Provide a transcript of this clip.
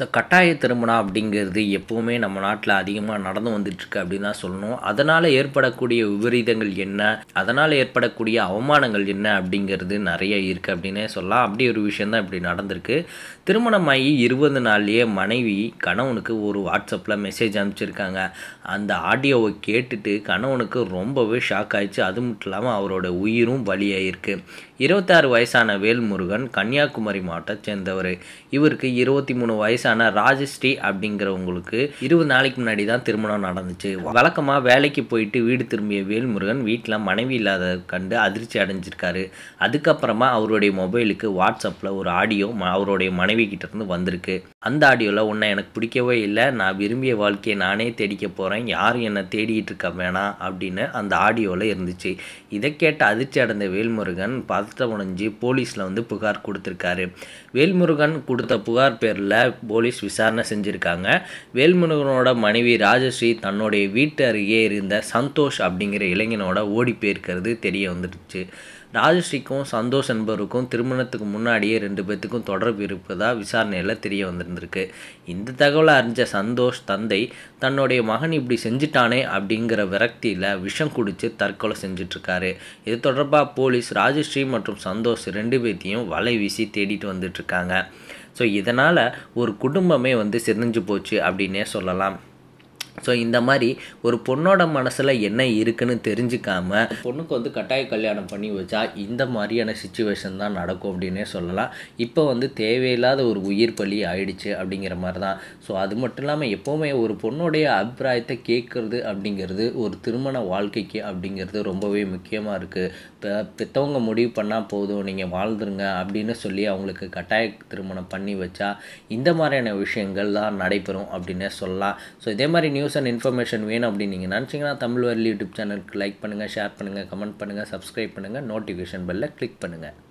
so கட்டாய திருமணம் அப்படிங்கிறது எப்போவுமே நம்ம நாட்டில் அதிகமாக நடந்து வந்துட்டுருக்கு அப்படின்னு தான் சொல்லணும் அதனால் ஏற்படக்கூடிய விபரீதங்கள் என்ன அதனால் ஏற்படக்கூடிய அவமானங்கள் என்ன அப்படிங்கிறது நிறைய இருக்குது அப்படின்னே சொல்லலாம் அப்படி ஒரு விஷயந்தான் இப்படி நடந்திருக்கு திருமணமாகி இருபது நாள்லேயே மனைவி கணவனுக்கு ஒரு வாட்ஸ்அப்பில் மெசேஜ் அனுப்பிச்சிருக்காங்க அந்த ஆடியோவை கேட்டுட்டு கணவனுக்கு ரொம்பவே ஷாக் ஆயிடுச்சு அது மட்டும் இல்லாமல் அவரோட உயிரும் பலியாயிருக்கு இருபத்தாறு வயசான வேல்முருகன் கன்னியாகுமரி மாவட்டத்தை சேர்ந்தவர் இவருக்கு இருபத்தி மூணு வயசான ஆன ராஜஸ்ரீ அப்படிங்கிறவங்களுக்கு இருபது நாளைக்கு முன்னாடி தான் திருமணம் நடந்துச்சு வழக்கமாக வேலைக்கு போயிட்டு வீடு திரும்பிய வேல்முருகன் வீட்டில் மனைவி இல்லாத கண்டு அதிர்ச்சி அடைஞ்சிருக்காரு அதுக்கப்புறமா அவருடைய மொபைலுக்கு வாட்ஸ்அப்பில் ஒரு ஆடியோ அவருடைய மனைவி கிட்டேருந்து வந்திருக்கு அந்த ஆடியோவில் உன்னை எனக்கு பிடிக்கவே இல்லை நான் விரும்பிய வாழ்க்கையை நானே தேடிக்க போகிறேன் யார் என்னை தேடிக்கிட்டு இருக்க வேணாம் அப்படின்னு அந்த ஆடியோவில் இருந்துச்சு இதை கேட்ட அதிர்ச்சி அடைந்த வேல்முருகன் பதத்த உணஞ்சு போலீஸில் வந்து புகார் கொடுத்துருக்காரு வேல்முருகன் கொடுத்த புகார் பேரில் போலீஸ் விசாரணை செஞ்சுருக்காங்க வேல்முருகனோட மனைவி ராஜஸ்ரீ தன்னுடைய வீட்டு அருகே இருந்த சந்தோஷ் அப்படிங்கிற இளைஞனோட ஓடி போயிருக்கிறது தெரிய வந்துடுச்சு ராஜஸ்ரீக்கும் சந்தோஷ் என்பவருக்கும் திருமணத்துக்கு முன்னாடியே ரெண்டு பேர்த்துக்கும் தொடர்பு இருப்பதாக விசாரணையில் தெரிய வந்திருந்திருக்கு இந்த தகவலை அறிஞ்ச சந்தோஷ் தந்தை தன்னுடைய மகன் இப்படி செஞ்சிட்டானே அப்படிங்கிற விரக்தியில் விஷம் குடித்து தற்கொலை செஞ்சிட்ருக்காரு இது தொடர்பாக போலீஸ் ராஜஸ்ரீ மற்றும் சந்தோஷ் ரெண்டு பேர்த்தையும் வலை வீசி தேடிட்டு வந்துட்டுருக்காங்க ஸோ இதனால் ஒரு குடும்பமே வந்து சிரிஞ்சு போச்சு அப்படின்னே சொல்லலாம் ஸோ இந்த மாதிரி ஒரு பொண்ணோட மனசில் என்ன இருக்குன்னு தெரிஞ்சுக்காம பொண்ணுக்கு வந்து கட்டாய கல்யாணம் பண்ணி வச்சா இந்த மாதிரியான சுச்சுவேஷன் தான் நடக்கும் அப்படின்னே சொல்லலாம் இப்போ வந்து தேவையில்லாத ஒரு உயிர் பலி ஆயிடுச்சு அப்படிங்கிற மாதிரி தான் ஸோ அது மட்டும் இல்லாமல் எப்போவுமே ஒரு பொண்ணுடைய அபிப்பிராயத்தை கேட்குறது அப்படிங்கிறது ஒரு திருமண வாழ்க்கைக்கு அப்படிங்கிறது ரொம்பவே முக்கியமாக இருக்குது இப்போ பெற்றவங்க முடிவு பண்ணால் போதும் நீங்கள் வாழ்ந்துருங்க அப்படின்னு சொல்லி அவங்களுக்கு கட்டாய திருமணம் பண்ணி வச்சா இந்த மாதிரியான விஷயங்கள் தான் நடைபெறும் அப்படின்னே சொல்லலாம் ஸோ இதே மாதிரி நியூஸ் நியூஸ் அண்ட் இன்ஃபர்மேஷன் வேணும் அப்படின்னு நீங்கள் நினச்சிங்கன்னா தமிழ் வரலி யூடியூப் சேனலுக்கு லைக் பண்ணுங்கள் ஷேர் பண்ணுங்கள் கமெண்ட் பண்ணுங்கள் சப்ஸ்கிரைப் பண்ணுங்கள் நோட்டிஃபிகேஷன் பெல்லில் கிளிக் பண்ணுங்கள்